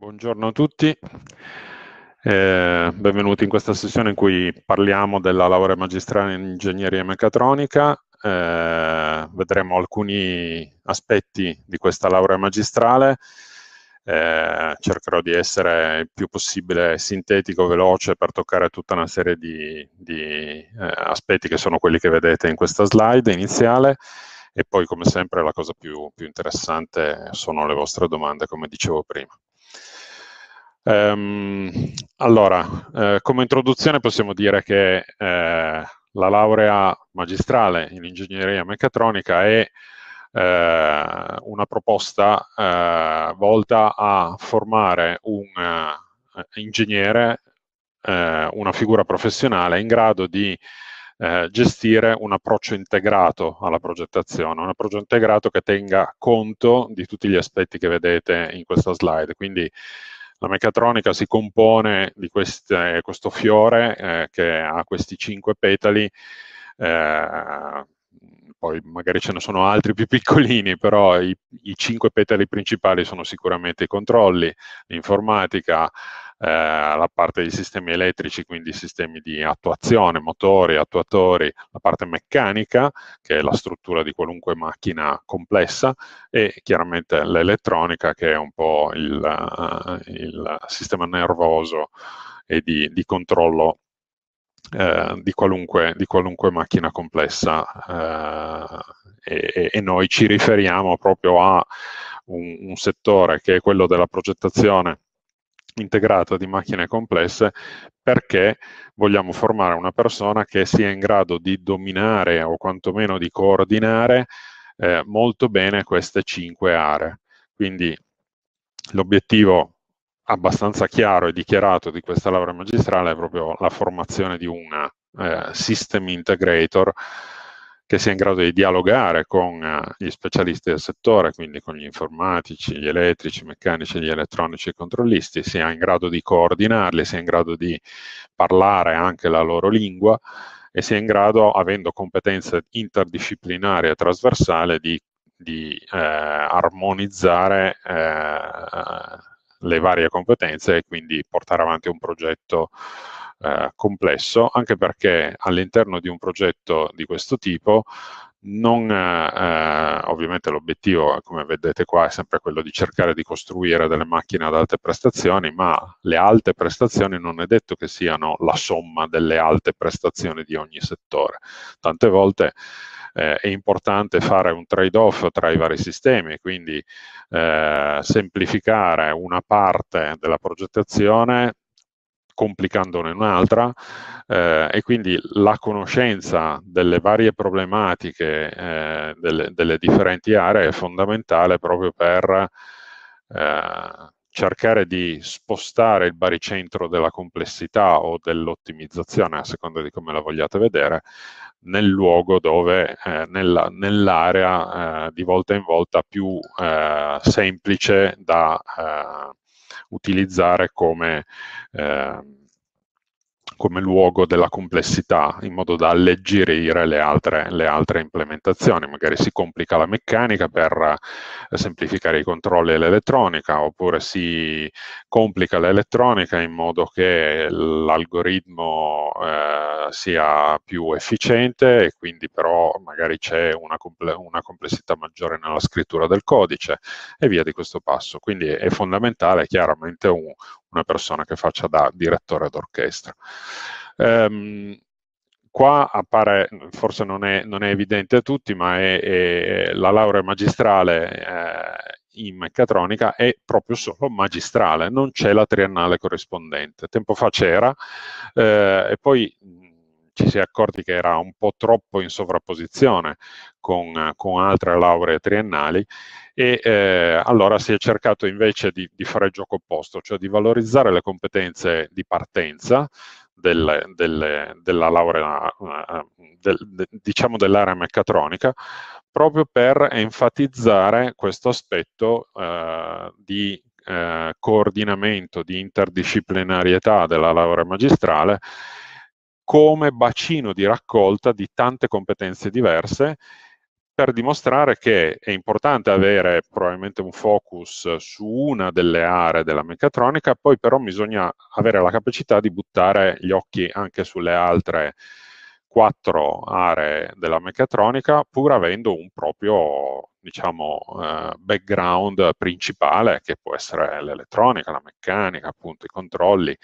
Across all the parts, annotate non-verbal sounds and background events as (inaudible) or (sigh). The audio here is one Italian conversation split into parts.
Buongiorno a tutti, eh, benvenuti in questa sessione in cui parliamo della laurea magistrale in ingegneria meccatronica. Eh, vedremo alcuni aspetti di questa laurea magistrale. Eh, cercherò di essere il più possibile sintetico, veloce per toccare tutta una serie di, di eh, aspetti che sono quelli che vedete in questa slide iniziale e poi come sempre la cosa più, più interessante sono le vostre domande come dicevo prima. Um, allora, eh, come introduzione possiamo dire che eh, la laurea magistrale in ingegneria meccatronica è eh, una proposta eh, volta a formare un eh, ingegnere, eh, una figura professionale in grado di gestire un approccio integrato alla progettazione, un approccio integrato che tenga conto di tutti gli aspetti che vedete in questa slide. Quindi la meccatronica si compone di queste, questo fiore eh, che ha questi cinque petali, eh, poi magari ce ne sono altri più (laughs) piccolini, però i, i cinque petali principali sono sicuramente i controlli, l'informatica, eh, la parte di sistemi elettrici, quindi sistemi di attuazione, motori, attuatori, la parte meccanica, che è la struttura di qualunque macchina complessa, e chiaramente l'elettronica, che è un po' il, eh, il sistema nervoso e di, di controllo eh, di, qualunque, di, qualunque, macchina complessa eh, e, e, noi ci riferiamo proprio a un, un settore che è quello della progettazione integrata di macchine complesse perché vogliamo formare una persona che sia in grado di dominare o quantomeno di coordinare eh, molto bene queste cinque aree. Quindi l'obiettivo abbastanza chiaro e dichiarato di questa laurea magistrale è proprio la formazione di una eh, system integrator che sia in grado di dialogare con eh, gli specialisti del settore, quindi con gli informatici, gli elettrici, i meccanici, gli elettronici e i controllisti, sia in grado di coordinarli, sia in grado di parlare anche la loro lingua e sia in grado, avendo competenze interdisciplinari e trasversali, di, di eh, armonizzare eh, le varie competenze e quindi portare avanti un progetto eh, complesso, anche perché all'interno di un progetto di questo tipo non, eh, eh, ovviamente l'obiettivo, come vedete qua, è sempre quello di cercare di costruire delle macchine ad alte prestazioni, ma le alte prestazioni non è detto che siano la somma delle alte prestazioni di ogni settore. Tante volte eh, è importante fare un trade-off tra i vari sistemi, quindi eh, semplificare una parte della progettazione complicandone un'altra eh, e quindi la conoscenza delle varie problematiche eh, delle, delle, differenti aree è fondamentale proprio per eh, cercare di spostare il baricentro della complessità o dell'ottimizzazione, a seconda di come la vogliate vedere, nel luogo dove, eh, nella, nell'area eh, di volta in volta più eh, semplice da, eh, utilizzare come, eh, come luogo della complessità, in modo da alleggerire le altre, le altre implementazioni. Magari si complica la meccanica per eh, semplificare i controlli e l'elettronica, oppure si complica l'elettronica in modo che l'algoritmo eh, sia più efficiente e quindi però magari c'è una, comple una complessità maggiore nella scrittura del codice e via di questo passo. Quindi è fondamentale chiaramente un, una persona che faccia da direttore d'orchestra. Um, qua appare, forse non è, non è, evidente a tutti, ma è, è la laurea magistrale eh, in meccatronica è proprio solo magistrale, non c'è la triennale corrispondente. Tempo fa c'era eh, e poi ci si è accorti che era un po' troppo in sovrapposizione con, con altre lauree triennali e eh, allora si è cercato invece di, di fare il gioco opposto, cioè di valorizzare le competenze di partenza delle, delle, della laurea, eh, del, de, diciamo dell'area meccatronica, proprio per enfatizzare questo aspetto eh, di eh, coordinamento, di interdisciplinarietà della laurea magistrale come bacino di raccolta di tante competenze diverse per dimostrare che è importante avere probabilmente un focus su una delle aree della meccatronica, poi però bisogna avere la capacità di buttare gli occhi anche sulle altre quattro aree della meccatronica, pur avendo un proprio diciamo, eh, background principale, che può essere l'elettronica, la meccanica, appunto i controlli,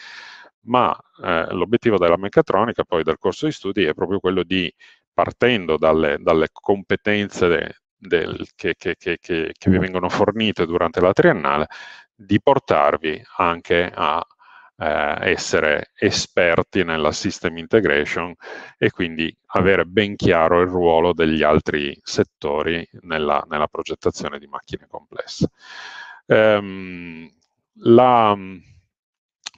ma eh, l'obiettivo della meccatronica, poi del corso di studi, è proprio quello di partendo dalle, dalle competenze de, del, che, che, che, che, vi vengono fornite durante la triennale, di portarvi anche a eh, essere esperti nella system integration e quindi avere ben chiaro il ruolo degli altri settori nella, nella progettazione di macchine complesse. Ehm, la,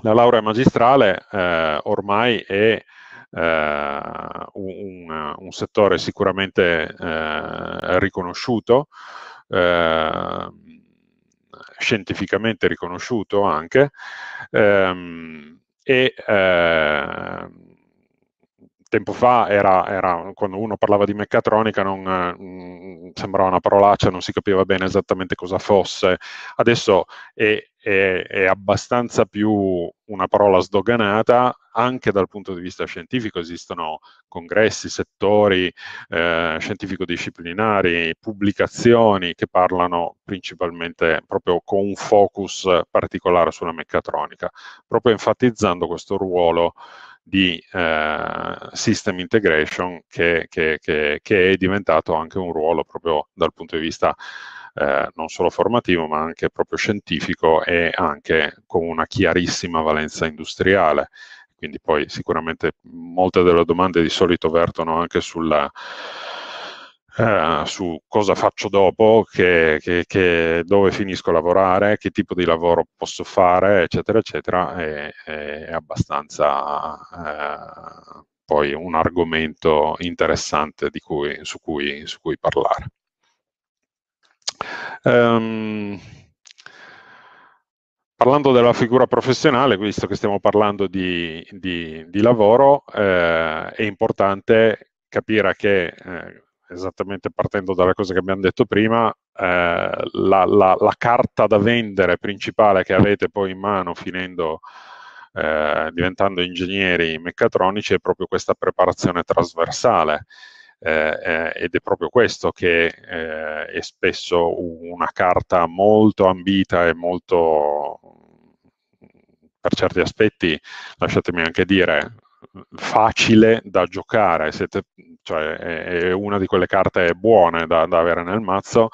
la laurea magistrale eh, ormai è eh, un, un, settore sicuramente eh, riconosciuto, ehm, scientificamente riconosciuto anche, ehm, e eh, tempo fa era, era, quando uno parlava di meccatronica non, mh, mm, sembrava una parolaccia, non si capiva bene esattamente cosa fosse. Adesso è, è, è, abbastanza più una parola sdoganata anche dal punto di vista scientifico. Esistono congressi, settori eh, scientifico-disciplinari, pubblicazioni che parlano principalmente proprio con un focus particolare sulla meccatronica, proprio enfatizzando questo ruolo di eh, system integration che, che, che, che, è diventato anche un ruolo proprio dal punto di vista eh, non solo formativo ma anche proprio scientifico e anche con una chiarissima valenza industriale. Quindi poi sicuramente molte delle domande di solito vertono anche sulla, eh, su cosa faccio dopo, che, che, che dove finisco a lavorare, che tipo di lavoro posso fare, eccetera, eccetera, è, è abbastanza eh, poi un argomento interessante cui, su, cui, su, cui, parlare. Um, Parlando della figura professionale, visto che stiamo parlando di, di, di lavoro, eh, è importante capire che eh, esattamente partendo dalle cose che abbiamo detto prima, eh, la, la, la, carta da vendere principale che avete poi in mano finendo, eh, diventando ingegneri meccatronici è proprio questa preparazione trasversale. Eh, eh ed è proprio questo che eh, è spesso una carta molto ambita e molto per certi aspetti, lasciatemi anche dire, facile da giocare, siete, cioè, è, una di quelle carte buone da, da avere nel mazzo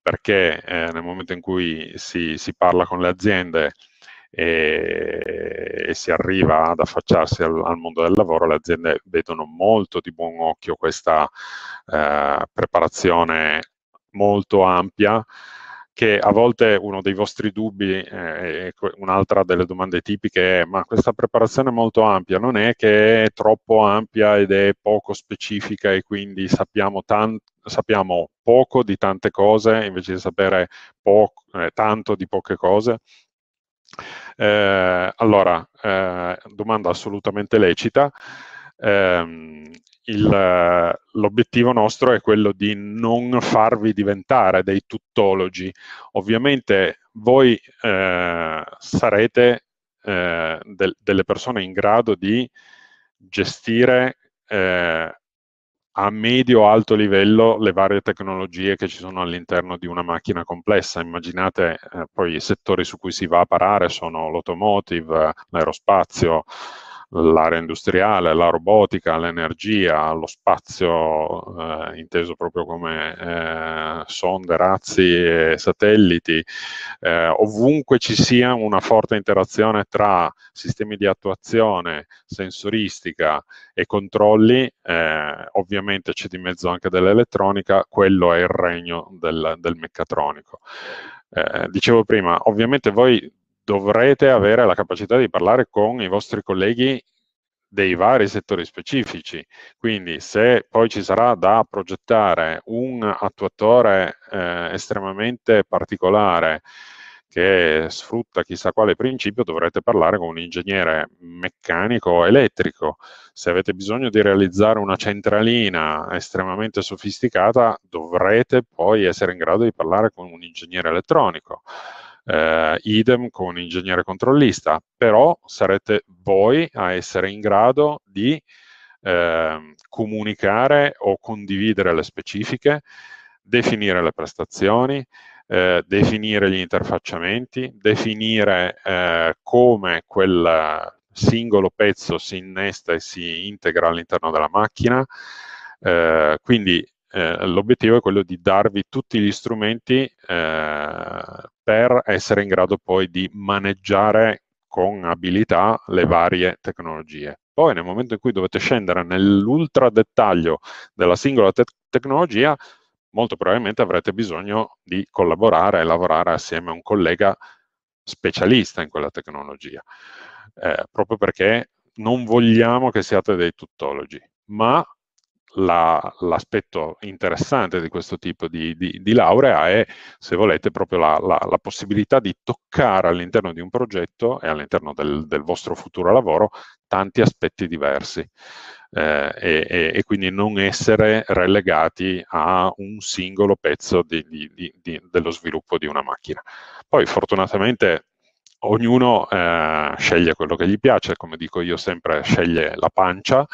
perché eh, nel momento in cui si, si parla con le aziende e, e, si arriva ad affacciarsi al, al, mondo del lavoro, le aziende vedono molto di buon occhio questa eh, preparazione molto ampia che a volte uno dei vostri dubbi, eh, un'altra delle domande tipiche è ma questa preparazione è molto ampia, non è che è troppo ampia ed è poco specifica e quindi sappiamo, tan- sappiamo poco di tante cose invece di sapere po- eh, tanto di poche cose? Eh, allora, eh, domanda assolutamente lecita ehm, il, l'obiettivo nostro è quello di non farvi diventare dei tuttologi. Ovviamente voi eh, sarete eh, del, delle persone in grado di gestire eh, a medio-alto livello le varie tecnologie che ci sono all'interno di una macchina complessa. Immaginate eh, poi i settori su cui si va a parare sono l'automotive, l'aerospazio, l'area industriale, la robotica, l'energia, lo spazio eh, inteso proprio come eh, sonde, razzi e satelliti, eh, ovunque ci sia una forte interazione tra sistemi di attuazione, sensoristica e controlli, eh, ovviamente c'è di mezzo anche dell'elettronica, quello è il regno del, del meccatronico. Eh, dicevo prima, ovviamente voi dovrete avere la capacità di parlare con i vostri colleghi dei vari settori specifici. Quindi se poi ci sarà da progettare un attuatore eh, estremamente particolare che sfrutta chissà quale principio, dovrete parlare con un ingegnere meccanico o elettrico. Se avete bisogno di realizzare una centralina estremamente sofisticata, dovrete poi essere in grado di parlare con un ingegnere elettronico eh, idem con un ingegnere controllista, però sarete voi a essere in grado di eh, comunicare o condividere le specifiche, definire le prestazioni, eh, definire gli interfacciamenti, definire eh, come quel singolo pezzo si innesta e si integra all'interno della macchina. Eh, quindi eh, l'obiettivo è quello di darvi tutti gli strumenti eh, per essere in grado poi di maneggiare con abilità le varie tecnologie. Poi nel momento in cui dovete scendere nell'ultra dettaglio della singola te tecnologia, molto probabilmente avrete bisogno di collaborare e lavorare assieme a un collega specialista in quella tecnologia, eh, proprio perché non vogliamo che siate dei tuttologi, ma la, l'aspetto interessante di questo tipo di, di, di, laurea è, se volete, proprio la, la, la, possibilità di toccare all'interno di un progetto e all'interno del, del vostro futuro lavoro tanti aspetti diversi eh, e, e, e, quindi non essere relegati a un singolo pezzo di, dello sviluppo di una macchina. Poi fortunatamente ognuno eh, sceglie quello che gli piace, come dico io sempre, sceglie la pancia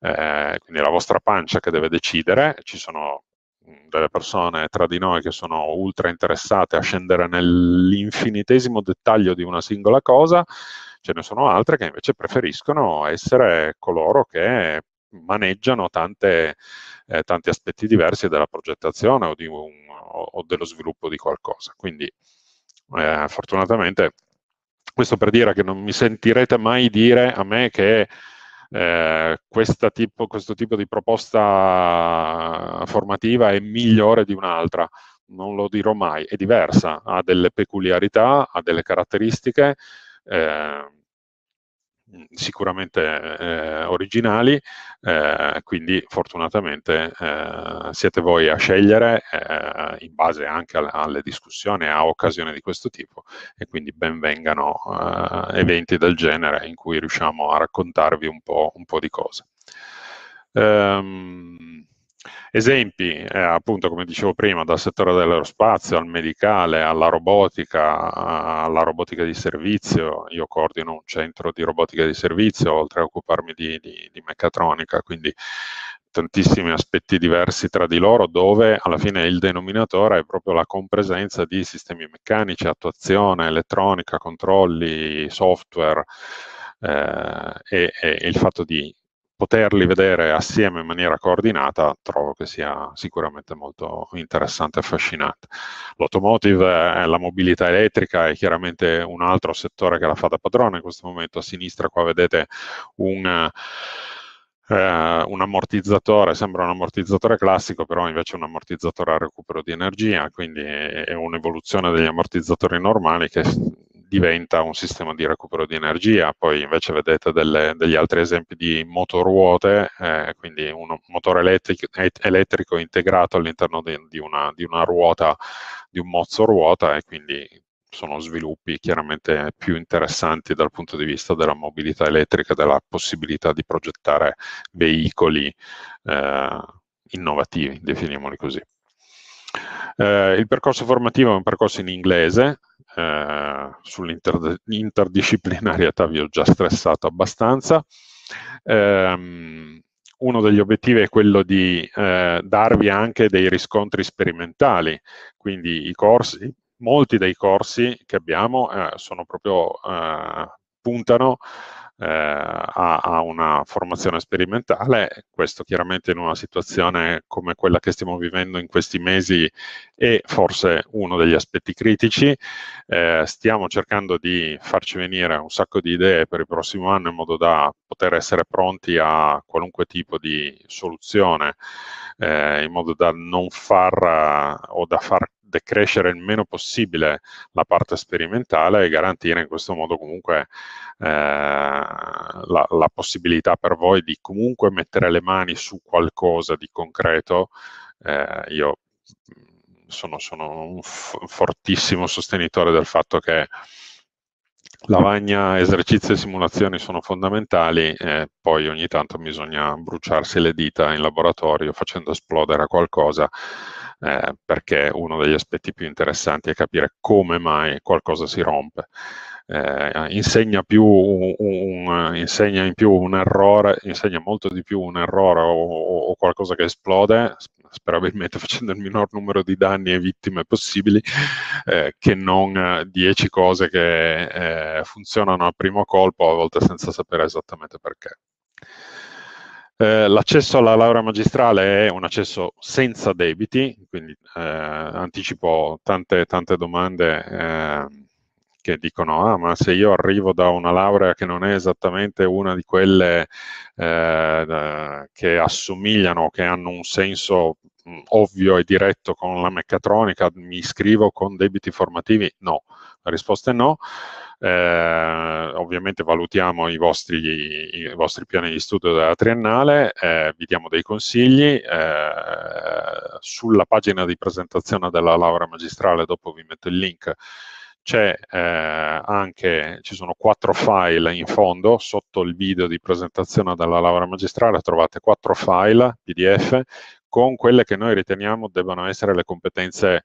eh, quindi è la vostra pancia che deve decidere, ci sono mm, delle persone tra di noi che sono ultra interessate a scendere nell'infinitesimo dettaglio di una singola cosa, ce ne sono altre che invece preferiscono essere coloro che maneggiano tante, eh, tanti aspetti diversi della progettazione o, un, o, dello sviluppo di qualcosa. Quindi eh, fortunatamente questo per dire che non mi sentirete mai dire a me che eh, tipo, questo tipo di proposta formativa è migliore di un'altra, non lo dirò mai, è diversa, ha delle peculiarità, ha delle caratteristiche. Eh, sicuramente eh, originali, eh, quindi fortunatamente eh, siete voi a scegliere eh, in base anche alle, alle discussioni a occasione di questo tipo e quindi benvengano eh, eventi del genere in cui riusciamo a raccontarvi un po', un po di cose. Ehm... Esempi, eh, appunto, come dicevo prima, dal settore dell'aerospazio al medicale, alla robotica, alla robotica di servizio. Io coordino un centro di robotica di servizio, oltre a occuparmi di, di, di meccatronica, quindi tantissimi aspetti diversi tra di loro, dove alla fine il denominatore è proprio la compresenza di sistemi meccanici, attuazione, elettronica, controlli, software. Eh, e, e, il fatto di poterli vedere assieme in maniera coordinata trovo che sia sicuramente molto interessante e affascinante. L'automotive e la mobilità elettrica è chiaramente un altro settore che la fa da padrone in questo momento. A sinistra qua vedete un... Uh, un ammortizzatore, sembra un ammortizzatore classico, però invece è un ammortizzatore a recupero di energia, quindi è un'evoluzione degli ammortizzatori normali che diventa un sistema di recupero di energia. Poi invece vedete delle, degli altri esempi di motoruote, eh, quindi un motore elettrico, elettrico integrato all'interno di, di, una, di una ruota, di un mozzo ruota e quindi sono sviluppi chiaramente più interessanti dal punto di vista della mobilità elettrica, della possibilità di progettare veicoli eh, innovativi, definiamoli così. Eh, il percorso formativo è un percorso in inglese, eh, sull'interdisciplinarietà vi ho già stressato abbastanza. Eh, uno degli obiettivi è quello di eh, darvi anche dei riscontri sperimentali, quindi i corsi, molti dei corsi che abbiamo eh, proprio, eh, puntano eh, a, a una formazione sperimentale, questo chiaramente in una situazione come quella che stiamo vivendo in questi mesi è forse uno degli aspetti critici, eh, stiamo cercando di farci venire un sacco di idee per il prossimo anno in modo da poter essere pronti a qualunque tipo di soluzione, eh, in modo da non far eh, o da far decrescere il meno possibile la parte sperimentale e garantire in questo modo comunque eh, la, la, possibilità per voi di comunque mettere le mani su qualcosa di concreto. Eh, io sono, sono un fortissimo sostenitore del fatto che lavagna, esercizi e simulazioni sono fondamentali e poi ogni tanto bisogna bruciarsi le dita in laboratorio facendo esplodere qualcosa eh, perché uno degli aspetti più interessanti è capire come mai qualcosa si rompe. Eh, insegna, un, un, eh, insegna, in più un errore, insegna molto di più un errore o, o qualcosa che esplode, sperabilmente (laughs) facendo il minor numero di danni e vittime possibili, eh, che non 10 eh, cose che eh, funzionano a primo colpo, a volte senza sapere esattamente perché. Eh, l'accesso alla laurea magistrale è un accesso senza debiti, quindi eh, anticipo tante, tante domande eh, che dicono, ah ma se io arrivo da una laurea che non è esattamente una di quelle eh, che assomigliano, che hanno un senso Mm, ovvio e diretto con la meccatronica, mi iscrivo con debiti formativi? No, la risposta è no. Eh, ovviamente valutiamo i vostri, i vostri, piani di studio della triennale, eh, vi diamo dei consigli, eh, sulla pagina di presentazione della laurea magistrale, dopo vi metto il link, eh, anche, ci sono quattro file in fondo, sotto il video di presentazione della laurea magistrale trovate quattro file PDF con quelle che noi riteniamo debbano essere le competenze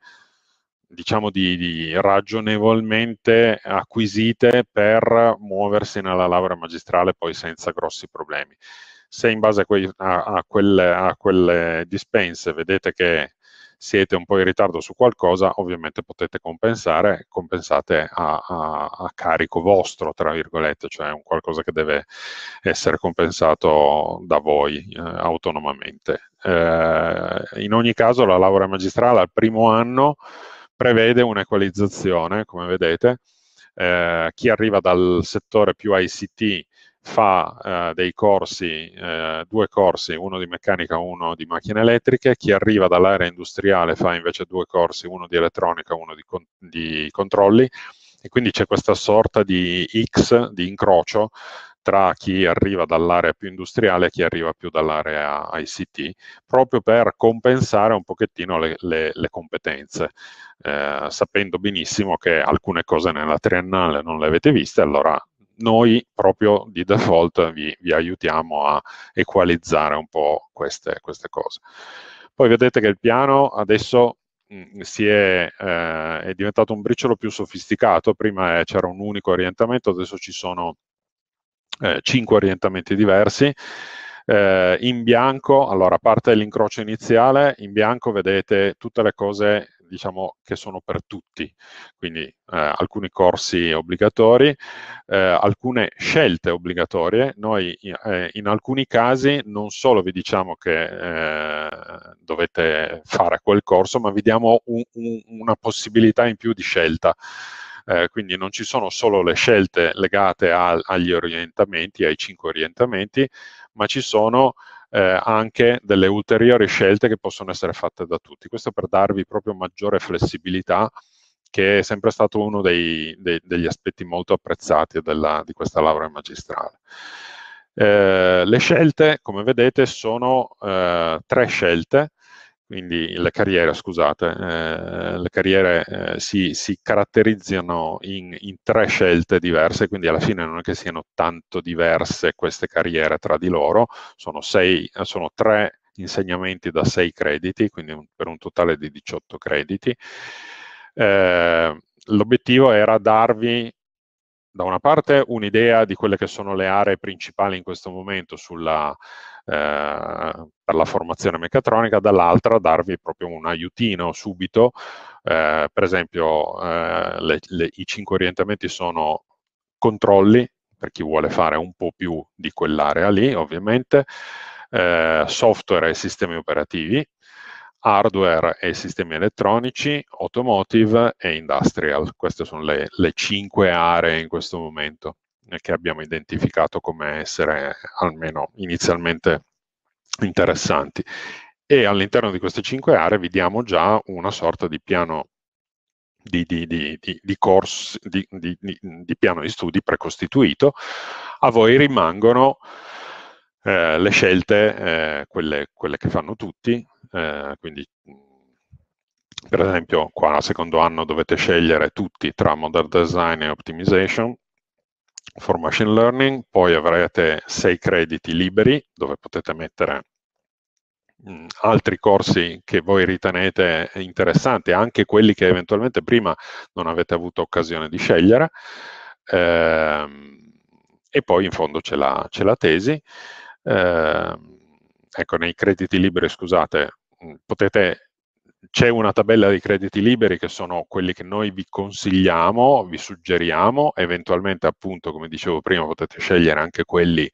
diciamo di, di ragionevolmente acquisite per muoversi nella laurea magistrale poi senza grossi problemi. Se in base a, quei, a, a, quelle, a quelle dispense vedete che siete un po' in ritardo su qualcosa, ovviamente potete compensare, compensate a, a, a, carico vostro, tra virgolette, cioè un qualcosa che deve essere compensato da voi eh, autonomamente eh, in ogni caso la laurea magistrale al primo anno prevede un'equalizzazione, come vedete, eh, chi arriva dal settore più ICT fa eh, dei corsi, eh, due corsi, uno di meccanica e uno di macchine elettriche, chi arriva dall'area industriale fa invece due corsi, uno di elettronica e uno di, con di controlli e quindi c'è questa sorta di X, di incrocio tra chi arriva dall'area più industriale e chi arriva più dall'area ICT, proprio per compensare un pochettino le, le, le competenze, eh, sapendo benissimo che alcune cose nella triennale non le avete viste, allora noi proprio di default vi, vi aiutiamo a equalizzare un po' queste, queste cose. Poi vedete che il piano adesso mm, si è, eh, è diventato un briciolo più sofisticato, prima eh, c'era un unico orientamento, adesso ci sono eh, cinque orientamenti diversi. Eh, in bianco, allora a parte l'incrocio iniziale, in bianco vedete tutte le cose diciamo che sono per tutti, quindi eh, alcuni corsi obbligatori, eh, alcune scelte obbligatorie. Noi eh, in alcuni casi non solo vi diciamo che eh, dovete fare quel corso, ma vi diamo un, un, una possibilità in più di scelta eh, quindi non ci sono solo le scelte legate a, agli orientamenti, ai cinque orientamenti, ma ci sono eh, anche delle ulteriori scelte che possono essere fatte da tutti. Questo per darvi proprio maggiore flessibilità che è sempre stato uno dei, dei, degli aspetti molto apprezzati della, di questa laurea magistrale. Eh, le scelte, come vedete, sono eh, tre scelte quindi le carriere, scusate, eh, le carriere eh, si, si, caratterizzano in, in, tre scelte diverse, quindi alla fine non è che siano tanto diverse queste carriere tra di loro, sono, sei, sono tre insegnamenti da sei crediti, quindi per un totale di 18 crediti. Eh, l'obiettivo era darvi da una parte un'idea di quelle che sono le aree principali in questo momento sulla, eh, per la formazione meccatronica, dall'altra darvi proprio un aiutino subito. Eh, per esempio eh, le, le, i cinque orientamenti sono controlli, per chi vuole fare un po' più di quell'area lì ovviamente, eh, software e sistemi operativi, hardware e sistemi elettronici, automotive e industrial. Queste sono le, le cinque aree in questo momento eh, che abbiamo identificato come essere eh, almeno inizialmente interessanti. E all'interno di queste cinque aree vi diamo già una sorta di piano di, di, di, di, corso, di, piano di studi precostituito, a voi rimangono eh, le scelte, eh, quelle, quelle, che fanno tutti, eh, quindi mm, per esempio qua al secondo anno dovete scegliere tutti tra model design e optimization for machine learning, poi avrete sei crediti liberi dove potete mettere mh, mm, altri corsi che voi ritenete interessanti, anche quelli che eventualmente prima non avete avuto occasione di scegliere. Ehm, e poi in fondo c'è la, la, tesi eh, ecco, nei crediti liberi, scusate, mm, potete c'è una tabella di crediti liberi che sono quelli che noi vi consigliamo, vi suggeriamo, eventualmente appunto come dicevo prima potete scegliere anche quelli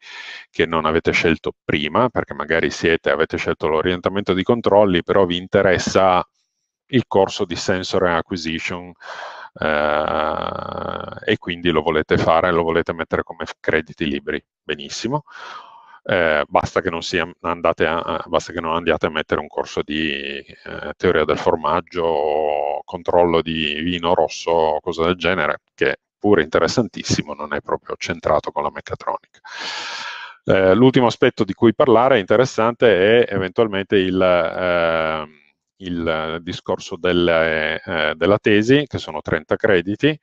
che non avete scelto prima perché magari siete, avete scelto l'orientamento di controlli però vi interessa il corso di sensory Acquisition eh, e quindi lo volete fare, lo volete mettere come crediti liberi, benissimo eh, basta, che non sia, andate a, basta che non andiate a mettere un corso di eh, teoria del formaggio o controllo di vino rosso o cose del genere, che pure interessantissimo, non è proprio centrato con la meccatronica. Eh, l'ultimo aspetto di cui parlare è interessante è eventualmente il, eh, il discorso delle, eh, della tesi, che sono 30 crediti,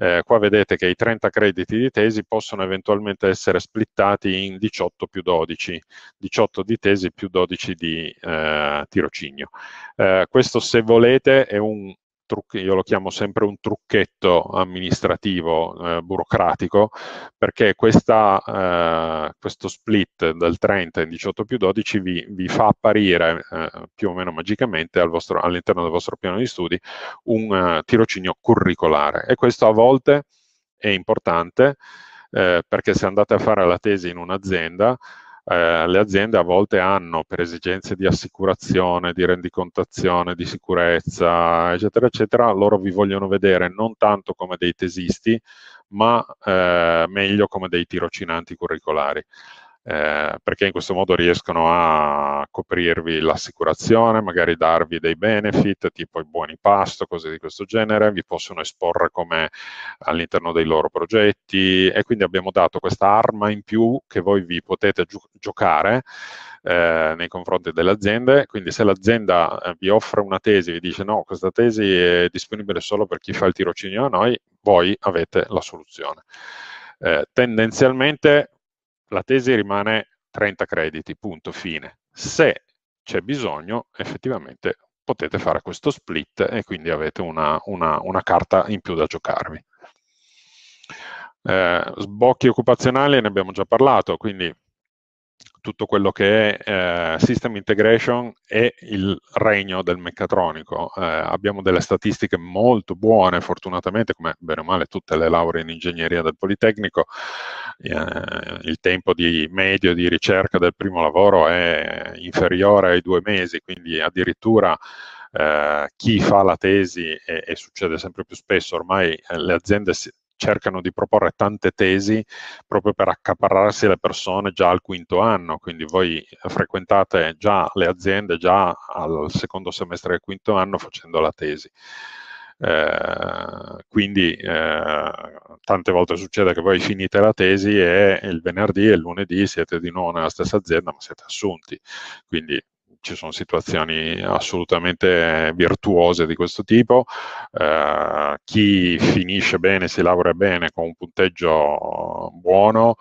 eh, qua vedete che i 30 crediti di tesi possono eventualmente essere splittati in 18 più 12, 18 di tesi più 12 di eh, tirocinio. Eh, questo se volete è un io lo chiamo sempre un trucchetto amministrativo, eh, burocratico, perché questa, eh, questo split dal 30 in 18 più 12 vi, vi fa apparire eh, più o meno magicamente al all'interno del vostro piano di studi un eh, tirocinio curricolare e questo a volte è importante eh, perché se andate a fare la tesi in un'azienda eh, le aziende a volte hanno per esigenze di assicurazione, di rendicontazione, di sicurezza, eccetera, eccetera, loro vi vogliono vedere non tanto come dei tesisti, ma eh, meglio come dei tirocinanti curricolari. Eh, perché in questo modo riescono a coprirvi l'assicurazione, magari darvi dei benefit tipo i buoni pasto, cose di questo genere, vi possono esporre come all'interno dei loro progetti e quindi abbiamo dato questa arma in più che voi vi potete gio- giocare eh, nei confronti delle aziende, quindi se l'azienda eh, vi offre una tesi, vi dice no, questa tesi è disponibile solo per chi fa il tirocinio a noi, voi avete la soluzione. Eh, tendenzialmente la tesi rimane 30 crediti, punto, fine. Se c'è bisogno, effettivamente potete fare questo split e quindi avete una, una, una carta in più da giocarvi. Eh, sbocchi occupazionali ne abbiamo già parlato, quindi tutto quello che è eh, system integration e il regno del meccatronico. Eh, abbiamo delle statistiche molto buone, fortunatamente, come bene o male tutte le lauree in ingegneria del Politecnico, eh, il tempo di medio di ricerca del primo lavoro è inferiore ai due mesi, quindi addirittura eh, chi fa la tesi e, e succede sempre più spesso, ormai eh, le aziende si, cercano di proporre tante tesi proprio per accaparrarsi le persone già al quinto anno, quindi voi frequentate già le aziende già al secondo semestre del quinto anno facendo la tesi. Eh, quindi eh, tante volte succede che voi finite la tesi e il venerdì e il lunedì siete di nuovo nella stessa azienda ma siete assunti, quindi ci sono situazioni assolutamente virtuose di questo tipo. Eh, chi finisce bene, si laurea bene con un punteggio buono,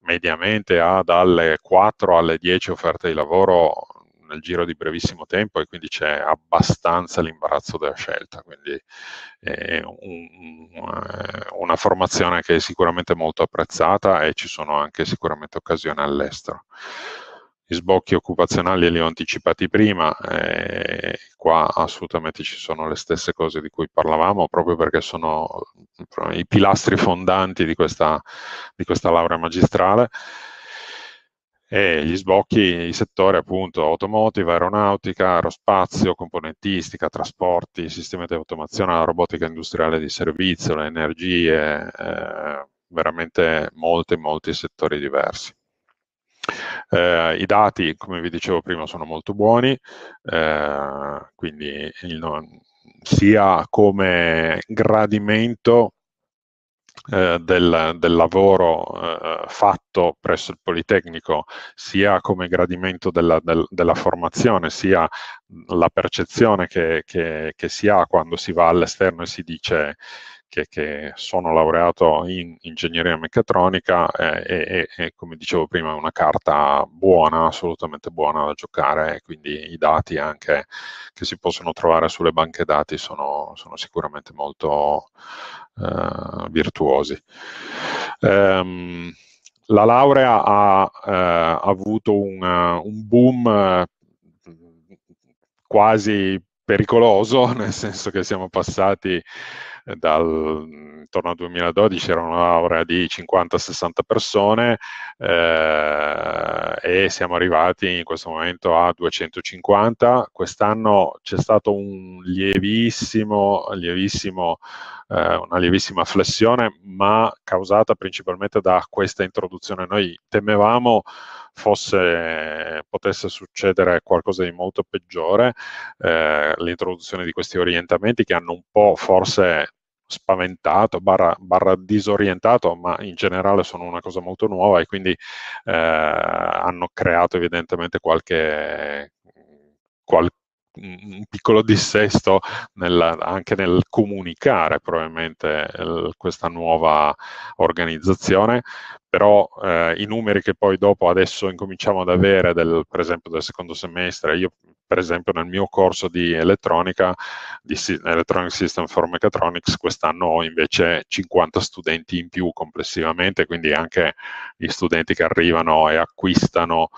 mediamente ha dalle 4 alle 10 offerte di lavoro nel giro di brevissimo tempo e quindi c'è abbastanza l'imbarazzo della scelta, quindi è un, eh, una formazione che è sicuramente molto apprezzata e ci sono anche sicuramente occasioni all'estero sbocchi occupazionali li ho anticipati prima, eh, qua assolutamente ci sono le stesse cose di cui parlavamo, proprio perché sono i pilastri fondanti di questa, di questa laurea magistrale. E gli sbocchi, i settori appunto automotive, aeronautica, aerospazio, componentistica, trasporti, sistemi di automazione, la robotica industriale di servizio, le energie, eh, veramente molti, molti settori diversi. Eh, I dati, come vi dicevo prima, sono molto buoni, eh, quindi il, sia come gradimento eh, del, del, lavoro eh, fatto presso il Politecnico, sia come gradimento della, del, della formazione, sia la percezione che, che, che si ha quando si va all'esterno e si dice che, che sono laureato in ingegneria meccatronica eh, e, e, come dicevo prima è una carta buona, assolutamente buona da giocare, quindi i dati anche che si possono trovare sulle banche dati sono, sono sicuramente molto eh, virtuosi. Um, la laurea ha eh, avuto un, un boom quasi pericoloso, (laughs) nel senso che siamo passati dal, intorno al 2012 era una laurea di 50-60 persone eh, e siamo arrivati in questo momento a 250. Quest'anno c'è stata un lievissimo, lievissimo, eh, una lievissima flessione, ma causata principalmente da questa introduzione. Noi temevamo fosse, potesse succedere qualcosa di molto peggiore, eh, l'introduzione di questi orientamenti che hanno un po' forse spaventato, barra, barra, disorientato, ma in generale sono una cosa molto nuova e quindi eh, hanno creato evidentemente qualche, qualche un piccolo dissesto nel, anche nel comunicare probabilmente il, questa nuova organizzazione, però eh, i numeri che poi dopo adesso incominciamo ad avere, del, per esempio del secondo semestre, io per esempio nel mio corso di elettronica, di Electronic System for Mechatronics, quest'anno ho invece 50 studenti in più complessivamente, quindi anche gli studenti che arrivano e acquistano,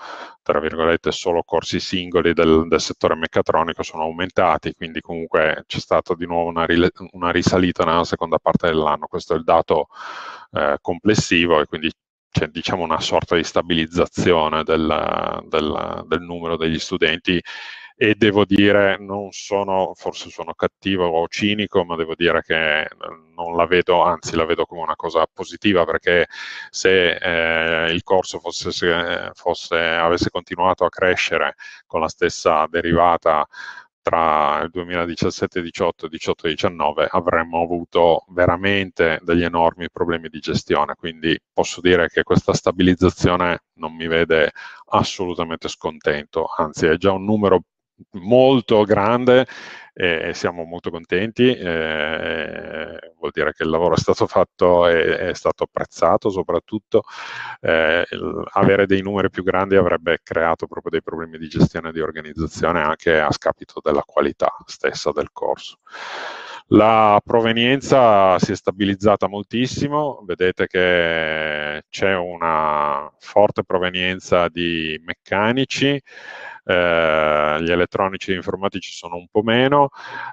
tra virgolette, solo corsi singoli del, del settore meccatronico sono aumentati, quindi comunque c'è stata di nuovo una, una, risalita nella seconda parte dell'anno, questo è il dato eh, complessivo e quindi c'è diciamo una sorta di stabilizzazione del, del, del numero degli studenti e devo dire non sono, forse sono cattivo o cinico, ma devo dire che eh, non la vedo, anzi la vedo come una cosa positiva perché se eh, il corso fosse, se, fosse, avesse continuato a crescere con la stessa derivata tra il 2017-18 e 18-19 avremmo avuto veramente degli enormi problemi di gestione, quindi posso dire che questa stabilizzazione non mi vede assolutamente scontento, anzi è già un numero molto grande e siamo molto contenti, eh, vuol dire che il lavoro è stato fatto e è stato apprezzato soprattutto, eh, avere dei numeri più grandi avrebbe creato proprio dei problemi di gestione e di organizzazione anche a scapito della qualità stessa del corso. La provenienza si è stabilizzata moltissimo, vedete che c'è una forte provenienza di meccanici, eh, gli elettronici e informatici sono un po' meno,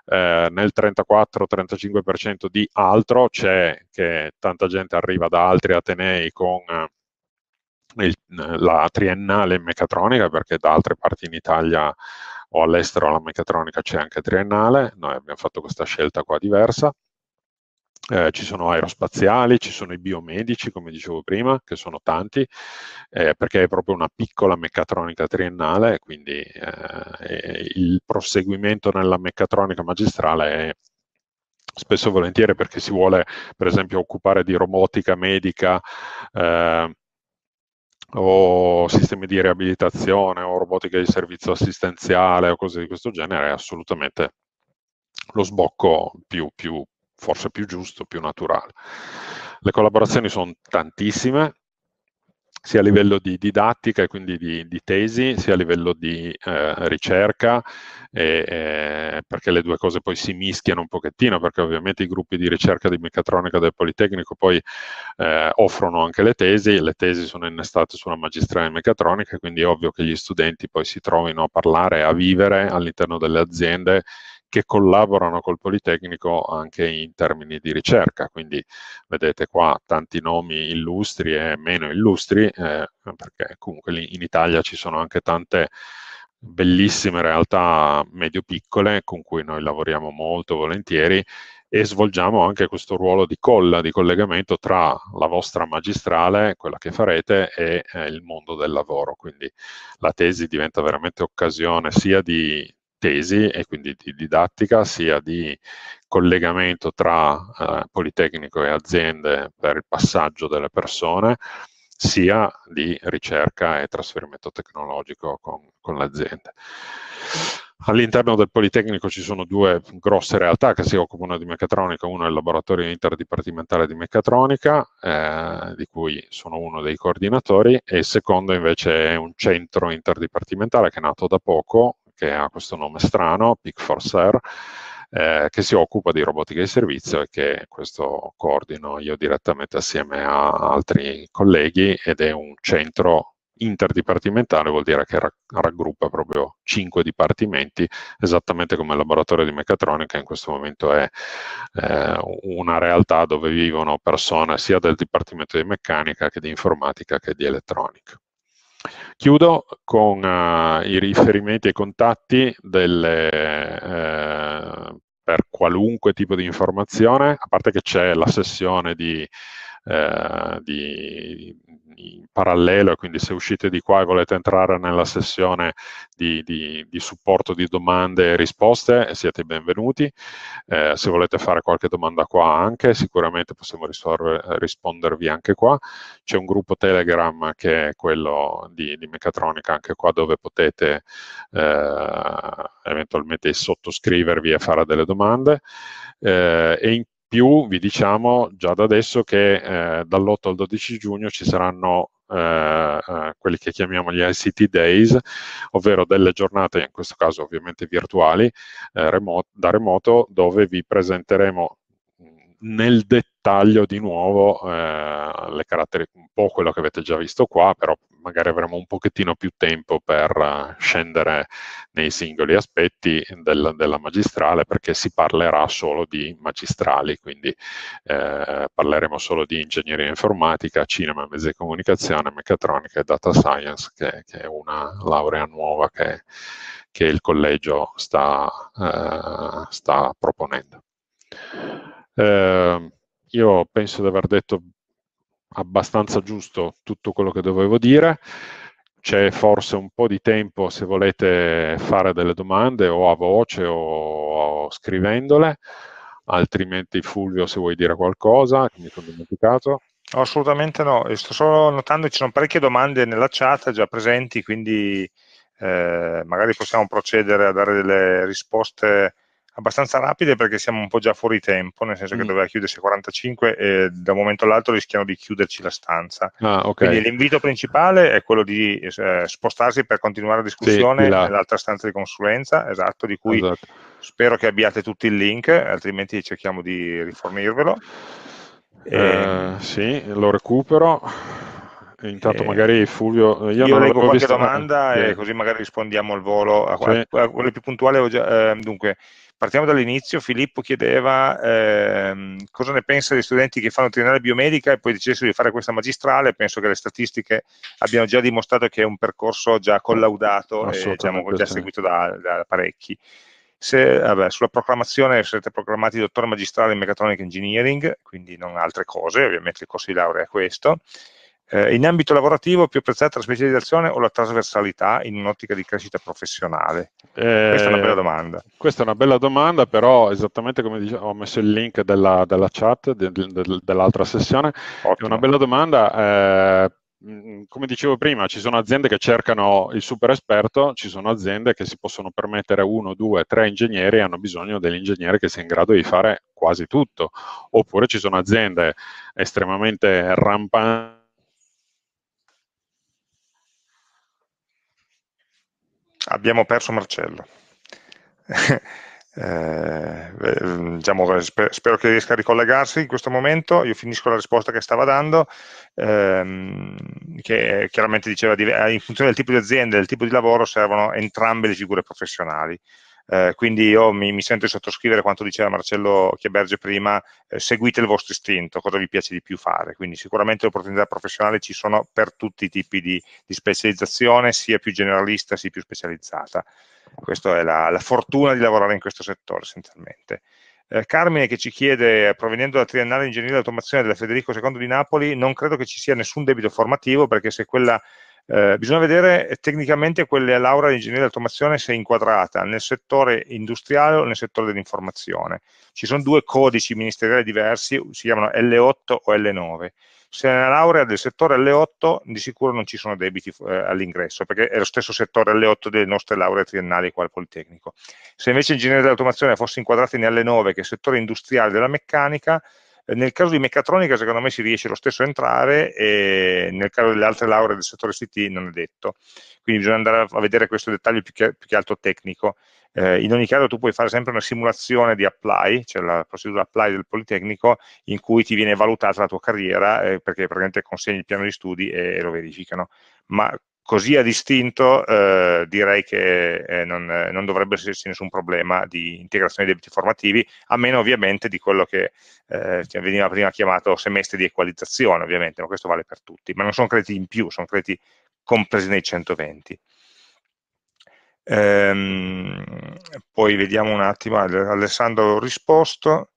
eh, nel 34-35% di altro c'è che tanta gente arriva da altri atenei con eh, il, la triennale in meccatronica perché da altre parti in Italia o all'estero la meccatronica c'è anche triennale, noi abbiamo fatto questa scelta qua diversa. Eh, ci sono aerospaziali, ci sono i biomedici, come dicevo prima, che sono tanti, eh, perché è proprio una piccola meccatronica triennale, quindi eh, il proseguimento nella meccatronica magistrale è spesso e volentieri perché si vuole, per esempio, occupare di robotica medica eh, o sistemi di riabilitazione o robotica di servizio assistenziale o cose di questo genere è assolutamente lo sbocco più, più, forse più giusto, più naturale. Le collaborazioni sono tantissime, sia a livello di didattica e quindi di, di, tesi, sia a livello di eh, ricerca, e, e eh, perché le due cose poi si mischiano un pochettino, perché ovviamente i gruppi di ricerca di meccatronica del Politecnico poi eh, offrono anche le tesi, le tesi sono innestate sulla magistrale in meccatronica, quindi è ovvio che gli studenti poi si trovino a parlare, a vivere all'interno delle aziende che collaborano col Politecnico anche in termini di ricerca. Quindi vedete qua tanti nomi illustri e meno illustri, eh, perché comunque in Italia ci sono anche tante bellissime realtà medio-piccole con cui noi lavoriamo molto volentieri e svolgiamo anche questo ruolo di colla, di collegamento tra la vostra magistrale, quella che farete, e eh, il mondo del lavoro. Quindi la tesi diventa veramente occasione sia di tesi e quindi di didattica, sia di collegamento tra eh, Politecnico e aziende per il passaggio delle persone, sia di ricerca e trasferimento tecnologico con, con aziende. All'interno del Politecnico ci sono due grosse realtà che si occupano di meccatronica, uno è il laboratorio interdipartimentale di meccatronica, eh, di cui sono uno dei coordinatori, e il secondo invece è un centro interdipartimentale che è nato da poco, che ha questo nome strano, Pic4Ser, eh, che si occupa di robotica di servizio e che questo coordino io direttamente assieme a altri colleghi ed è un centro interdipartimentale, vuol dire che raggruppa proprio cinque dipartimenti, esattamente come il laboratorio di meccatronica, in questo momento è eh, una realtà dove vivono persone sia del dipartimento di meccanica che di informatica che di elettronica. Chiudo con uh, i riferimenti e i contatti delle, eh, per qualunque tipo di informazione, a parte che c'è la sessione di eh, di, in parallelo, quindi se uscite di qua e volete entrare nella sessione di, di, di supporto di domande e risposte, siete benvenuti. Eh, se volete fare qualche domanda qua anche, sicuramente possiamo rispondervi anche qua. C'è un gruppo Telegram che è quello di, di Meccatronica, anche qua dove potete eh, eventualmente sottoscrivervi e fare delle domande. Eh, e in più vi diciamo già da adesso che eh, dall'8 al 12 giugno ci saranno eh, eh, quelli che chiamiamo gli ICT Days, ovvero delle giornate, in questo caso ovviamente virtuali, eh, remoto, da remoto, dove vi presenteremo mm, nel dettaglio di nuovo eh, le caratteristiche, un po' quello che avete già visto qua, però magari avremo un pochettino più tempo per eh, scendere nei singoli aspetti del, della magistrale perché si parlerà solo di magistrali, quindi eh, parleremo solo di ingegneria informatica, cinema, mezzi di comunicazione, meccatronica e data science, che, che è una laurea nuova che, che il collegio sta, eh, sta proponendo. Eh, io penso di aver detto abbastanza giusto tutto quello che dovevo dire. C'è forse un po' di tempo se volete fare delle domande o a voce o, o scrivendole, altrimenti Fulvio se vuoi dire qualcosa che mi sono dimenticato. assolutamente no, sto solo notando che ci sono parecchie domande nella chat già presenti, quindi eh, magari possiamo procedere a dare delle risposte abbastanza rapide perché siamo un po' già fuori tempo, nel senso che mm. doveva chiudersi a 45 e da un momento all'altro rischiamo di chiuderci la stanza. Ah, okay. Quindi l'invito principale è quello di eh, spostarsi per continuare la discussione sì, nell'altra stanza di consulenza, esatto, di cui esatto. spero che abbiate tutti il link, altrimenti cerchiamo di rifornirvelo. E... Eh, ehm. sì, lo recupero. Intanto eh. magari Fulvio, eh, io, io non leggo qualche visto... domanda eh. e così magari rispondiamo al volo. A, sì. a quelle più puntuali già, eh, dunque, Partiamo dall'inizio, Filippo chiedeva ehm, cosa ne pensa degli studenti che fanno triennale biomedica e poi decidessero di fare questa magistrale, penso che le statistiche abbiano già dimostrato che è un percorso già collaudato e diciamo, già seguito da, da parecchi. Se, vabbè, sulla proclamazione siete proclamati dottore magistrale in Mechatronic Engineering, quindi non altre cose, ovviamente il corso di laurea è questo. Eh, in ambito lavorativo più apprezzata la specializzazione o la trasversalità in un'ottica di crescita professionale? Eh, questa è una bella eh, domanda. Questa è una bella domanda, però esattamente come dicevo, ho messo il link della, della chat, de, de, de, dell'altra sessione, Ottimo. è una bella domanda. Eh, come dicevo prima, ci sono aziende che cercano il super esperto, ci sono aziende che si possono permettere uno, due, tre ingegneri e hanno bisogno dell'ingegnere che sia in grado di fare quasi tutto. Oppure ci sono aziende estremamente rampanti abbiamo perso Marcello. (laughs) Eh, eh, diciamo, eh, spero che riesca a ricollegarsi in questo momento. Io finisco la risposta che stava dando, ehm, che chiaramente diceva eh, in funzione del tipo di azienda e del tipo di lavoro servono entrambe le figure professionali. Eh, quindi io mi, mi, sento di sottoscrivere quanto diceva Marcello Chiaberge prima, eh, seguite il vostro istinto, cosa vi piace di più fare, quindi sicuramente le opportunità professionali ci sono per tutti i tipi di, di specializzazione, sia più generalista sia più specializzata. Questa è la, la fortuna di lavorare in questo settore essenzialmente. Eh, Carmine che ci chiede, provenendo dalla triennale ingegneria e automazione della Federico II di Napoli, non credo che ci sia nessun debito formativo perché se quella eh, bisogna vedere eh, tecnicamente quella laurea di ingegneria dell'automazione se è inquadrata nel settore industriale o nel settore dell'informazione. Ci sono due codici ministeriali diversi, si chiamano L8 o L9. Se è una laurea del settore L8 di sicuro non ci sono debiti eh, all'ingresso, perché è lo stesso settore L8 delle nostre lauree triennali qua al Politecnico. Se invece ingegneria dell'automazione fosse inquadrata in L9, che è il settore industriale della meccanica, eh, nel caso di meccatronica secondo me si riesce lo stesso a entrare e nel caso delle altre lauree del settore CT non è detto, quindi bisogna andare a vedere questo dettaglio più che, più che altro tecnico. Eh, in ogni caso tu puoi fare sempre una simulazione di apply, cioè la procedura apply del Politecnico in cui ti viene valutata la tua carriera eh, perché praticamente consegni il piano di studi e, e lo verificano, ma così a distinto eh, direi che eh, non, eh, non, dovrebbe esserci nessun problema di integrazione dei debiti formativi, a meno ovviamente di quello che eh, veniva prima chiamato semestre di equalizzazione, ovviamente, ma questo vale per tutti, ma non sono crediti in più, sono crediti compresi nei 120. Ehm, poi vediamo un attimo, Alessandro ha risposto,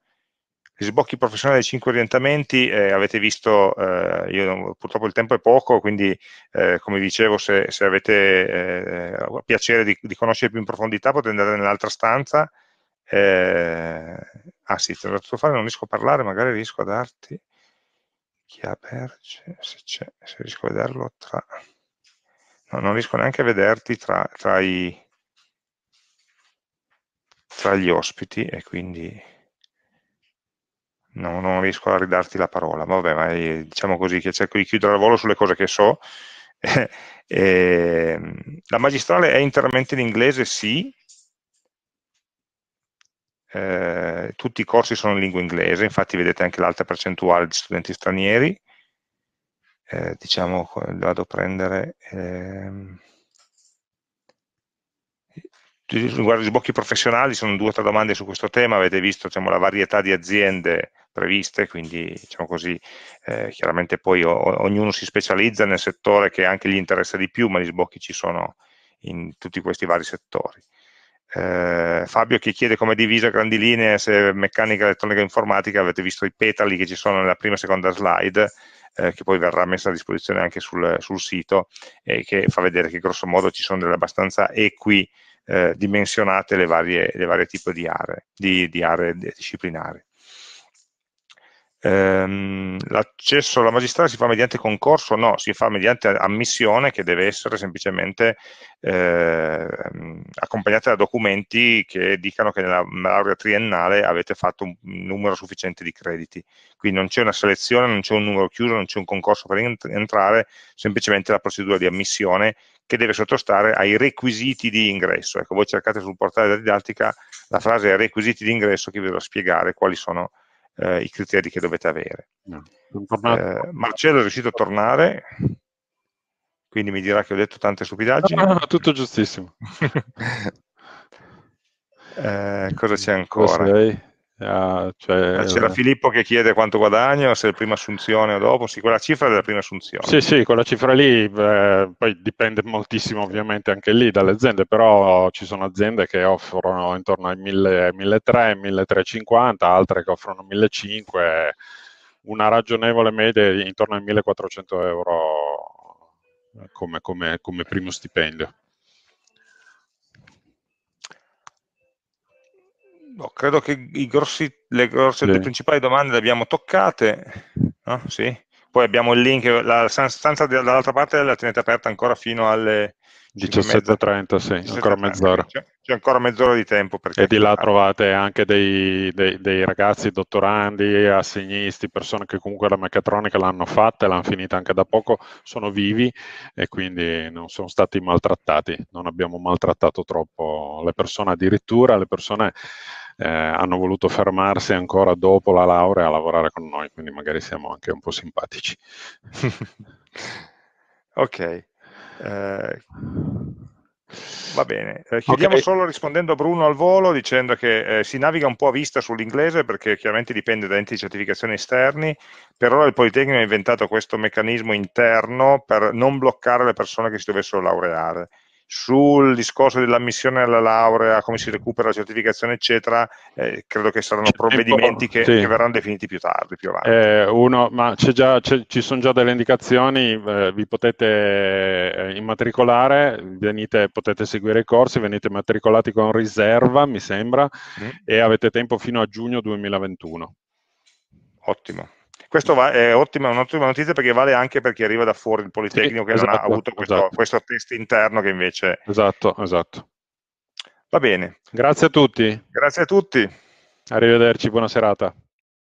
gli sbocchi professionali dei cinque orientamenti, eh, avete visto, eh, io, purtroppo il tempo è poco, quindi eh, come dicevo se, se avete eh, piacere di, di, conoscere più in profondità potete andare nell'altra stanza. Eh, ah sì, te l'ho fatto fare, non riesco a parlare, magari riesco a darti Chiaberge, se, se riesco a vederlo tra... No, non riesco neanche a vederti tra, tra, i, tra gli ospiti e quindi no, non riesco a ridarti la parola, vabbè, ma è, eh, diciamo così che cerco di chiudere il volo sulle cose che so. (laughs) eh, la magistrale è interamente in inglese? Sì. Eh, tutti i corsi sono in lingua inglese, infatti vedete anche l'alta percentuale di studenti stranieri. Eh, diciamo, vado a prendere... Ehm riguardo gli sbocchi professionali, sono due o tre domande su questo tema, avete visto diciamo, la varietà di aziende previste, quindi diciamo così, eh, chiaramente poi o, ognuno si specializza nel settore che anche gli interessa di più, ma gli sbocchi ci sono in tutti questi vari settori. Eh, Fabio che chiede come divisa a grandi linee se meccanica, elettronica e informatica, avete visto i petali che ci sono nella prima e seconda slide, eh, che poi verrà messa a disposizione anche sul, sul sito e che fa vedere che grosso modo ci sono delle abbastanza equi eh, dimensionate le varie, le varie tipi di aree, di, di aree disciplinari. Ehm, l'accesso alla magistratura si fa mediante concorso? No, si fa mediante ammissione che deve essere semplicemente eh, accompagnata da documenti che dicano che nella laurea triennale avete fatto un numero sufficiente di crediti. Quindi non c'è una selezione, non c'è un numero chiuso, non c'è un concorso per entrare, semplicemente la procedura di ammissione che deve sottostare ai requisiti di ingresso. Ecco, voi cercate sul portale della didattica la frase requisiti di ingresso che vi dovrà spiegare quali sono eh, i criteri che dovete avere. No. Eh, Marcello è riuscito a tornare, quindi mi dirà che ho detto tante stupidaggini. No, no, no tutto giustissimo. (laughs) eh, cosa c'è ancora? Sei. Uh, cioè... C'era eh, Filippo che chiede quanto guadagno, se è prima assunzione o dopo, sì, quella cifra è della prima assunzione. Sì, sì, quella cifra lì, eh, poi dipende moltissimo ovviamente anche lì dalle aziende, però ci sono aziende che offrono intorno ai 1.300, 1.350, altre che offrono 1.500, una ragionevole media intorno ai 1.400 euro come, come, come primo stipendio. No, credo che grossi, le grosse, sì. principali domande le abbiamo toccate, no? sì. poi abbiamo il link, la stanza dall'altra parte la tenete aperta ancora fino alle 17.30, sì, ancora mezz'ora. C'è, ancora mezz'ora di tempo. e di là ah. trovate anche dei, dei, dei, ragazzi, dottorandi, assegnisti, persone che comunque la meccatronica l'hanno fatta e l'hanno finita anche da poco, sono vivi e quindi non sono stati maltrattati, non abbiamo maltrattato troppo le persone, addirittura le persone eh, hanno voluto fermarsi ancora dopo la laurea a lavorare con noi, quindi magari siamo anche un po' simpatici. (laughs) ok. Eh... Va bene, eh, chiudiamo okay. solo rispondendo a Bruno al volo dicendo che eh, si naviga un po' a vista sull'inglese perché chiaramente dipende da enti di certificazione esterni, per ora il Politecnico ha inventato questo meccanismo interno per non bloccare le persone che si dovessero laureare, sul discorso dell'ammissione alla laurea, come si recupera la certificazione, eccetera, eh, credo che saranno provvedimenti che, sì. che, verranno definiti più tardi, più avanti. Eh, uno, ma già, ci sono già delle indicazioni, eh, vi potete eh, immatricolare, venite, potete seguire i corsi, venite immatricolati con riserva, mi sembra, mm. e avete tempo fino a giugno 2021. Ottimo. Questo va, è ottima, un'ottima notizia perché vale anche per chi arriva da fuori il Politecnico sì, che esatto, non ha esatto, avuto questo, esatto. questo, test interno che invece... Esatto, esatto. Va bene. Grazie a tutti. Grazie a tutti. Arrivederci, buona serata.